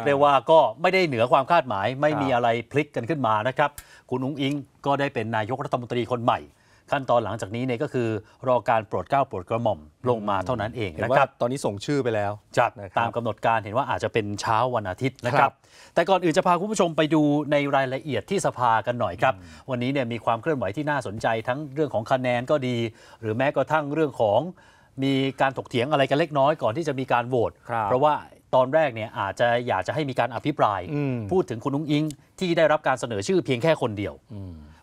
ยกได้ว่าก็ไม่ได้เหนือความคาดหมายไม่มีอะไรพลิกกันขึ้นมานะครับคุณอุ้งอิง ก็ได้เป็นนายกรัฐมนตรีคนใหม่ ขั้นตอนหลังจากนี้เนี่ยก็คือ รอการโปรดเกล้าโปรดกระหม่อมลงมาเท่านั้นเองนะครับตอนนี้ส่งชื่อไปแล้วจากตามกำหนดการเห็นว่าอาจจะเป็นเช้าวันอาทิตย์นะครับ แต่ก่อนอื่นจะพาคุณผู้ชมไปดูในรายละเอียดที่สภากันหน่อยครับวันนี้เนี่ยมีความเคลื่อนไหวที่น่าสนใจ ทั้งเรื่องของคะแนนก็ดี หรือแม้กระทั่งเรื่องของ มีการถกเถียงอะไรกันเล็กน้อยก่อนที่จะมีการโหวตเพราะว่าตอนแรกเนี่ยอาจจะอยากจะให้มีการอภิปรายพูดถึงคุณนุ้งอิง ที่ได้รับการเสนอชื่อเพียงแค่คนเดียว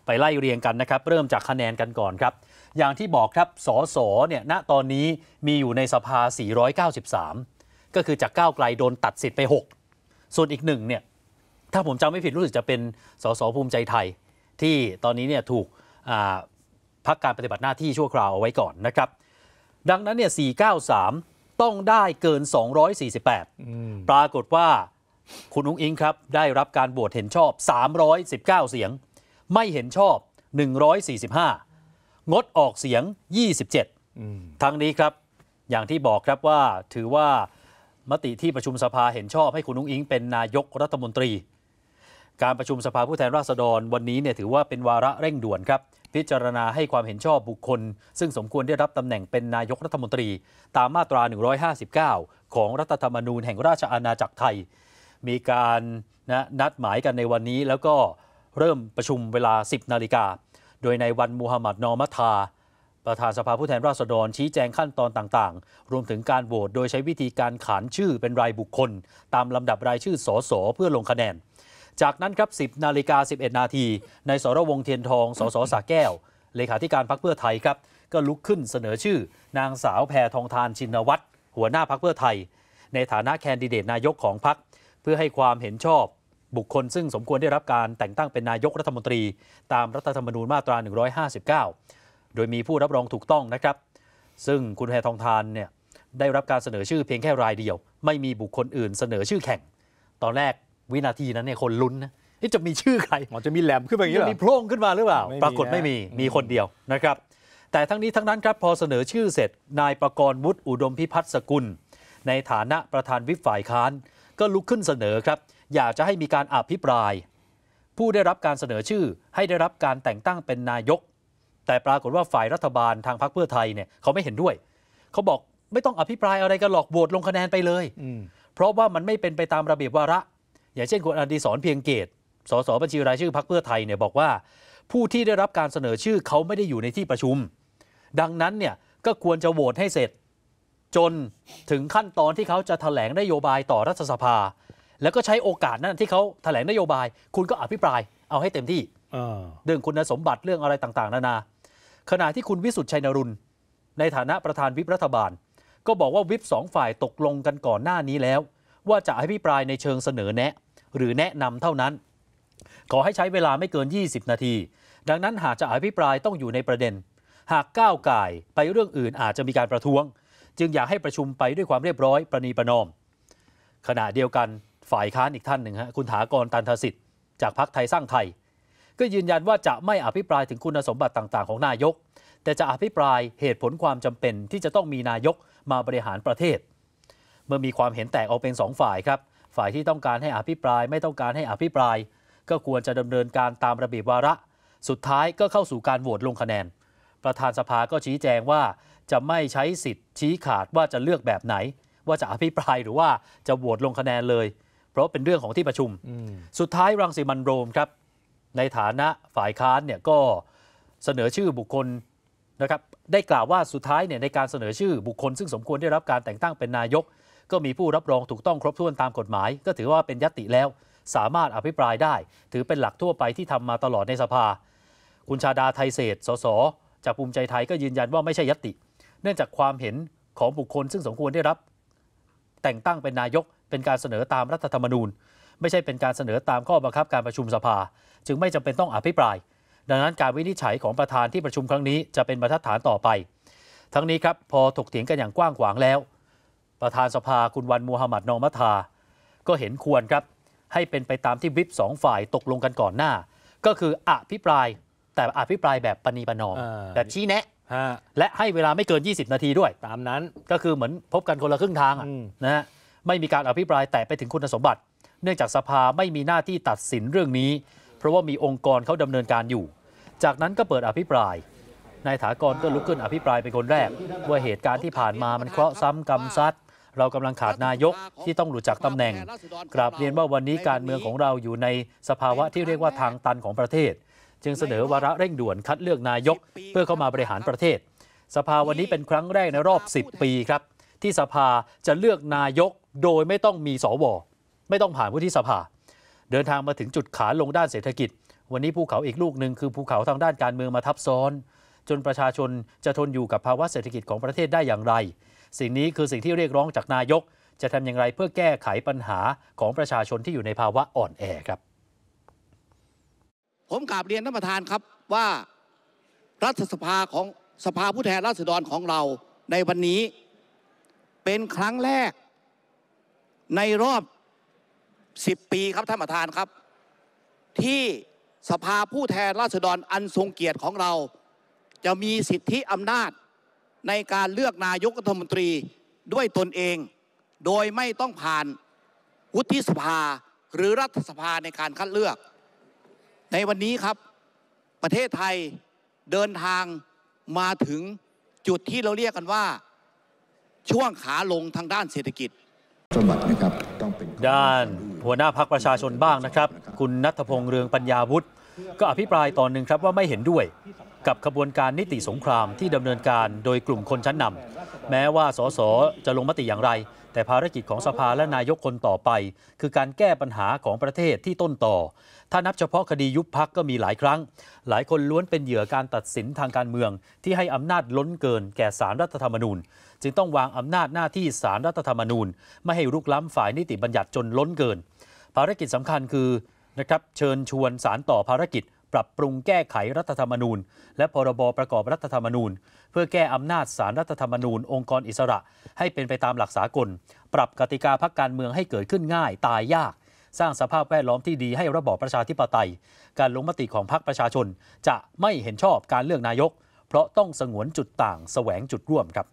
ไปไล่เรียงกันนะครับ เริ่มจากคะแนนกันก่อนครับ อย่างที่บอกครับสสเนี่ยณตอนนี้มีอยู่ในสภา 493 ก็คือจากก้าวไกลโดนตัดสิทธิ์ไป 6 ส่วนอีกหนึ่งเนี่ยถ้าผมจำไม่ผิดรู้สึกจะเป็นสสภูมิใจไทย ที่ตอนนี้เนี่ยถูกพักการปฏิบัติหน้าที่ชั่วคราวเอาไว้ก่อนนะครับ ดังนั้นเนี่ย 493ต้องได้เกิน 248 ปรากฏว่าคุณอุ้งอิงครับได้รับการโหวตเห็นชอบ 319 เสียง ไม่เห็นชอบ 145 งดออกเสียง 27ทั้งนี้ครับอย่างที่บอกครับว่าถือว่ามติที่ประชุมสภาเห็นชอบให้คุณอุ้งอิง เป็นนายกรัฐมนตรี การประชุมสภาผู้แทนราษฎรวันนี้เนี่ยถือว่าเป็นวาระเร่งด่วนครับพิจารณาให้ความเห็นชอบบุคคล ซึ่งสมควรได้รับตำแหน่งเป็นนายกรัฐมนตรี ตามมาตรา 159 ของรัฐธรรมนูญแห่งราชอาณาจักรไทย มีการนะนัดหมายกันในวันนี้แล้วก็เริ่มประชุมเวลา 10 นาฬิกา โดยในวันมูฮัมหมัดนอมัทา ประธานสภาผู้แทนราษฎรชี้แจงขั้นตอนต่างๆ รวมถึงการโหวตโดยใช้วิธีการขานชื่อเป็นรายบุคคล ตามลำดับรายชื่อสสเพื่อลงคะแนนจากนั้นครับ 10 นาฬิกา 11 นาทีนายสรวงเทียนทอง สสสาแก้ว เลขาธิการพรรคเพื่อไทยครับ ก็ลุกขึ้นเสนอชื่อ นางสาวแพรทองทานชินวัตร หัวหน้าพรรคเพื่อไทย ในฐานะแคนดิเดตนายกของพรรคเพื่อให้ความเห็นชอบ บุคคลซึ่งสมควรได้รับการแต่งตั้งเป็นนายกรัฐมนตรี ตามรัฐธรรมนูญมาตรา 159 โดยมีผู้รับรองถูกต้องนะครับ ซึ่งคุณแพรทองทานเนี่ยได้รับการเสนอชื่อเพียงแค่รายเดียวไม่มีบุคคลอื่นเสนอชื่อแข่ง ตอนแรกวินาทีนั้นเนี่ยคนลุ้นนะจะมีชื่อใครอจะมีแหลมขึ้นมาหยือเปล่ามีโพร่งขึ้นมาหรือเปล่า ปรากฏไม่มีมีคนเดียวนะครับ แต่ทั้งนี้ทั้งนั้นครับพอเสนอชื่อเสร็จนายประกรณ์วุฒิอุดมพิพัฒน์สกุล ในฐานะประธานวิปฝ่ายค้าน ก็ลุกขึ้นเสนอครับ อยากจะให้มีการอภิปราย ผู้ได้รับการเสนอชื่อ ให้ได้รับการแต่งตั้งเป็นนายก แต่ปรากฏว่าฝ่ายรัฐบาลทางพรรคเพื่อไทยเนี่ยเขาไม่เห็นด้วยเขาบอกไม่ต้องอภิปรายอะไรกันหรอกโหวตลงคะแนนไปเลยเพราะว่ามันไม่เป็นไปตามระเบียบวาระอย่างเช่นคุณอดีศรเพียงเกตสสบัญชีรายชื่อพรรคเพื่อไทยเนี่ยบอกว่า ผู้ที่ได้รับการเสนอชื่อเขาไม่ได้อยู่ในที่ประชุม ดังนั้นเนี่ย ก็ควรจะโหวตให้เสร็จ จนถึงขั้นตอนที่เขาจะถแถลงนโยบายต่อรัฐสภา แล้วก็ใช้โอกาสนั้นที่เขาถแถลงนโยบาย คุณก็อภิปรายเอาให้เต็มที่เรื่องคุณสมบัติเรื่องอะไรต่างๆ นานา ขณะที่คุณวิสุทธิ์ชัยนรุนในฐานะประธานวิปรัฐบาล ก็บอกว่าวิปสองฝ่ายตกลงกันก่อนหน้านี้แล้ว ว่าจะอภิปรายในเชิงเสนอแนะหรือแนะนำเท่านั้น ขอให้ใช้เวลาไม่เกิน 20 นาที ดังนั้นหากจะอภิปรายต้องอยู่ในประเด็น หากก้าวไก่ไปเรื่องอื่นอาจจะมีการประท้วง จึงอยากให้ประชุมไปด้วยความเรียบร้อยประนีประนอม ขณะเดียวกันฝ่ายค้านอีกท่านหนึ่งฮะคุณถากรตันทสิทธิ์ จากพรรคไทยสร้างไทย ก็ยืนยันว่าจะไม่อภิปรายถึงคุณสมบัติต่างๆ ของนายก แต่จะอภิปรายเหตุผลความจำเป็นที่จะต้องมีนายกมาบริหารประเทศ เมื่อมีความเห็นแตกออกเป็นสองฝ่ายครับฝ่ายที่ต้องการให้อภิปรายไม่ต้องการให้อภิปราย ก็ควรจะดำเนินการตามระเบียบวาระ สุดท้ายก็เข้าสู่การโหวตลงคะแนน ประธานสภาก็ชี้แจงว่าจะไม่ใช้สิทธิ์ ชี้ขาดว่าจะเลือกแบบไหน ว่าจะอภิปรายหรือว่าจะโหวตลงคะแนนเลย เพราะเป็นเรื่องของที่ประชุมสุดท้ายรังสีมันโรมครับในฐานะฝ่ายค้านเนี่ยก็เสนอชื่อบุคคลนะครับได้กล่าวว่าสุดท้ายเนี่ยในการเสนอชื่อบุคคล ซึ่งสมควรได้รับการแต่งตั้งเป็นนายกก็มีผู้รับรองถูกต้องครบถ้วนตามกฎหมาย ก็ถือว่าเป็นยติแล้วสามารถอภิปรายได้ ถือเป็นหลักทั่วไปที่ทำมาตลอดในสภา คุณชาดาไทยเศษสสจากภูมิใจไทยก็ยืนยันว่าไม่ใช่ยติ เนื่องจากความเห็นของบุคคลซึ่งสมควรได้รับ แต่งตั้งเป็นนายกเป็นการเสนอตามรัฐธรรมนูญ ไม่ใช่เป็นการเสนอตามข้อบังคับการประชุมสภา จึงไม่จำเป็นต้องอภิปราย ดังนั้นการวินิจฉัยของประธานที่ประชุมครั้งนี้จะเป็นบรรทัดฐานต่อไป ทั้งนี้ครับพอถกเถียงกันอย่างกว้างขวางแล้วประธานสภาคุณวันมูฮัมหมัดนอมัทาก็เห็นควรครับ ให้เป็นไปตามที่วิปสองฝ่ายตกลงกันก่อนหน้า ก็คืออภิปรายแต่อภิปรายแบบปณีปนอมแบบชี้แนะและให้เวลาไม่เกิน 20 นาทีด้วย ตามนั้นก็คือเหมือนพบกันคนละครึ่งทางนะฮะไม่มีการอภิปรายแต่ไปถึงคุณสมบัติ เนื่องจากสภาไม่มีหน้าที่ตัดสินเรื่องนี้ เพราะว่ามีองค์กรเขาดำเนินการอยู่ จากนั้นก็เปิดอภิปรายนายถากรก็ลุกขึ้นอภิปรายเป็นคนแรก ว่าเหตุการณ์ที่ผ่านมามันเคราะห์ซ้ำกรรมซัดเรากำลังขาดนายกที่ต้องหลุดจากตำแหน่งกราบเรียนว่าวันนี้การเมืองของเราอยู่ในสภาวะที่เรียกว่าทางตันของประเทศ จึงเสนอวาระเร่งด่วนคัดเลือกนายกเพื่อเข้ามาบริหารประเทศ สภาวันนี้เป็นครั้งแรกในรอบ 10 ปีครับ ที่สภาจะเลือกนายกโดยไม่ต้องมีสวไม่ต้องผ่านวุฒิสภา เดินทางมาถึงจุดขาลงด้านเศรษฐกิจ วันนี้ภูเขาอีกลูกหนึ่งคือภูเขาทางด้านการเมืองมาทับซ้อน จนประชาชนจะทนอยู่กับภาวะเศรษฐกิจของประเทศได้อย่างไรสิ่งนี้คือสิ่งที่เรียกร้องจากนายก จะทำอย่างไรเพื่อแก้ไขปัญหาของประชาชนที่อยู่ในภาวะอ่อนแอครับ ผมกราบเรียนท่านประธานครับว่ารัฐสภาของสภาผู้แทนราษฎรของเราในวันนี้ เป็นครั้งแรกในรอบ 10 ปีครับท่านประธานครับ ที่สภาผู้แทนราษฎรอันทรงเกียรติของเรา จะมีสิทธิอำนาจในการเลือกนายกรัฐมนตรีด้วยตนเอง โดยไม่ต้องผ่าน วุฒิสภาหรือรัฐสภาในการคัดเลือก ในวันนี้ครับ ประเทศไทยเดินทางมาถึงจุดที่เราเรียกกันว่าช่วงขาลงทางด้านเศรษฐกิจ สมบัตินะครับต้องเป็นด้านหัวหน้าพักประชาชนบ้างนะครับ คุณนัทพงษ์เรืองปัญญาวุฒิก็อภิปรายตอนหนึ่งครับว่าไม่เห็นด้วยกับขบวนการนิติสงครามที่ดำเนินการโดยกลุ่มคนชั้นนำ แม้ว่าสสจะลงมติอย่างไร แต่ภารกิจของสภาและนายกคนต่อไป คือการแก้ปัญหาของประเทศที่ต้นต่อ ถ้านับเฉพาะคดียุบพักก็มีหลายครั้ง หลายคนล้วนเป็นเหยื่อการตัดสินทางการเมือง ที่ให้อำนาจล้นเกินแก่สารรัฐธรรมนูญ จึงต้องวางอำนาจหน้าที่สารรัฐธรรมนูญ ไม่ให้ลุกล้ำฝ่ายนิติบัญญัติจนล้นเกิน ภารกิจสำคัญคือนะครับเชิญชวนสารต่อภารกิจปรับปรุงแก้ไขรัฐธรรมนูญ และพรบรประกอบรัฐธรรมนูญ เพื่อแก้อำนาจสารรัฐธรรมนูญ องค์กรอิสระให้เป็นไปตามหลักสากล ปรับกติกาพักการเมืองให้เกิดขึ้นง่าย ตายยาก สร้างสภาพแวดล้อมที่ดีให้ระบอบประชาธิปไตย การลงมติของพรรคประชาชน จะไม่เห็นชอบการเลือกนายก เพราะต้องสงวนจุดต่างแสวงจุดร่วมครับ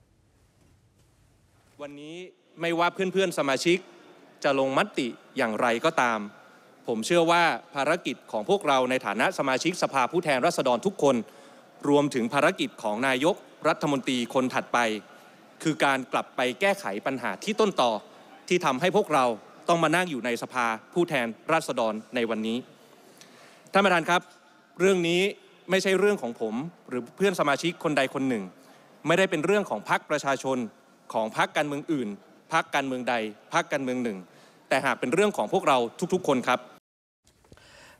วันนี้ไม่ว่าเพื่อนๆ สมาชิกจะลงมติอย่างไรก็ตามผมเชื่อว่าภารกิจของพวกเราในฐานะสมาชิกสภาผู้แทนราษฎรทุกคน รวมถึงภารกิจของนายกรัฐมนตรีคนถัดไป คือการกลับไปแก้ไขปัญหาที่ต้นต่อที่ทำให้พวกเราต้องมานั่งอยู่ในสภาผู้แทนราษฎรในวันนี้ท่านประธานครับ เรื่องนี้ไม่ใช่เรื่องของผมหรือเพื่อนสมาชิกคนใดคนหนึ่ง ไม่ได้เป็นเรื่องของพรรคประชาชน ของพรรคการเมืองอื่นพรรคการเมืองใดพรรคการเมืองหนึ่ง แต่หากเป็นเรื่องของพวกเราทุกๆ คนครับ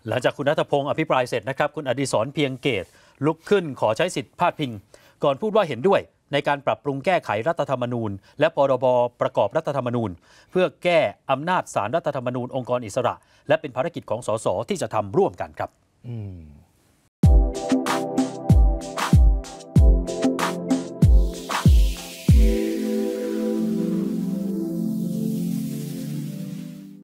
หลังจากคุณนัทพงศ์อภิปรายเสร็จนะครับ คุณอดิศรเพียงเกตลุกขึ้นขอใช้สิทธิ์พาดพิงก่อนพูดว่าเห็นด้วย ในการปรับปรุงแก้ไขรัฐธรรมนูญ และพรบ ประกอบรัฐธรรมนูญ เพื่อแก้อำนาจสารรัฐธรรมนูญองค์กรอิสระ และเป็นภารกิจของสสที่จะทำร่วมกันครับอืม